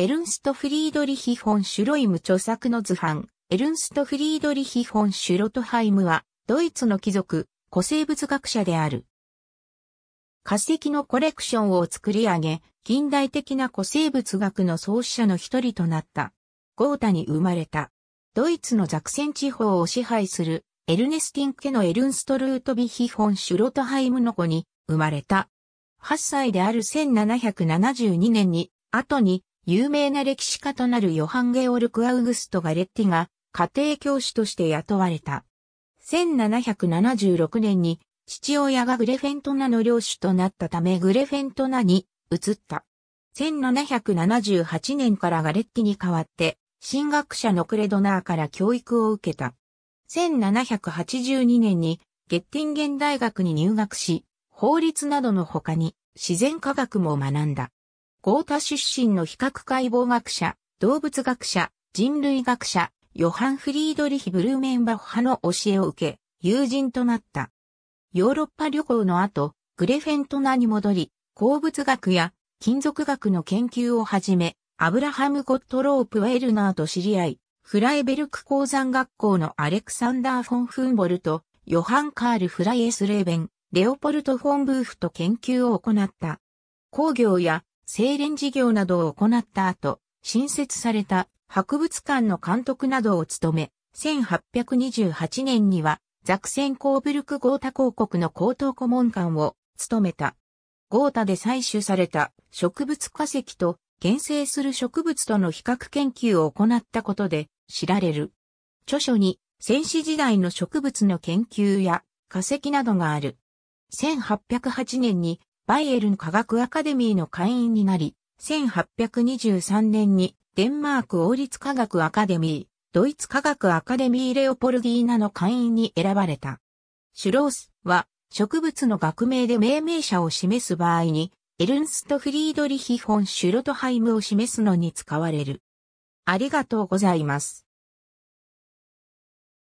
エルンスト・フリードリヒ・ホン・シュロイム著作の図版、エルンスト・フリードリヒ・ホン・シュロトハイムは、ドイツの貴族、古生物学者である。化石のコレクションを作り上げ、近代的な古生物学の創始者の一人となった。ゴータに生まれた。ドイツのザクセン地方を支配する、エルネスティン家のエルンスト・ルートビヒ・ホン・シュロトハイムの子に生まれた。8歳である1772年に、後に有名な歴史家となるヨハン・ゲオルク・アウグスト・ガレッティが家庭教師として雇われた。1776年に父親がグレフェントナの領主となったためグレフェントナに移った。1778年からガレッティに代わって進学者のクレドナーから教育を受けた。1782年にゲッティンゲン大学に入学し、法律などの他に自然科学も学んだ。豪太出身の比較解剖学者、動物学者、人類学者、ヨハン・フリードリヒ・ブルーメンバッハの教えを受け、友人となった。ヨーロッパ旅行の後、グレフェントナに戻り、鉱物学や金属学の研究を始め、アブラハム・ゴットロープ・ウェルナーと知り合い、フライベルク鉱山学校のアレクサンダー・フォン・フンボルト、ヨハン・カール・フライエス・レーベン、レオポルト・フォンブーフと研究を行った。工業や精錬事業などを行った後、新設された博物館の監督などを務め、1828年にはザクセンコーブルクゴータ公国の高等顧問官を務めた。ゴータで採取された植物化石と原生する植物との比較研究を行ったことで知られる。著書に戦死時代の植物の研究や化石などがある。1808年にバイエルン科学アカデミーの会員になり、1823年にデンマーク王立科学アカデミー、ドイツ科学アカデミーレオポルギーナの会員に選ばれた。シュロースは植物の学名で命名者を示す場合に、エルンスト・フリードリヒ・フォン・シュロトハイムを示すのに使われる。ありがとうございます。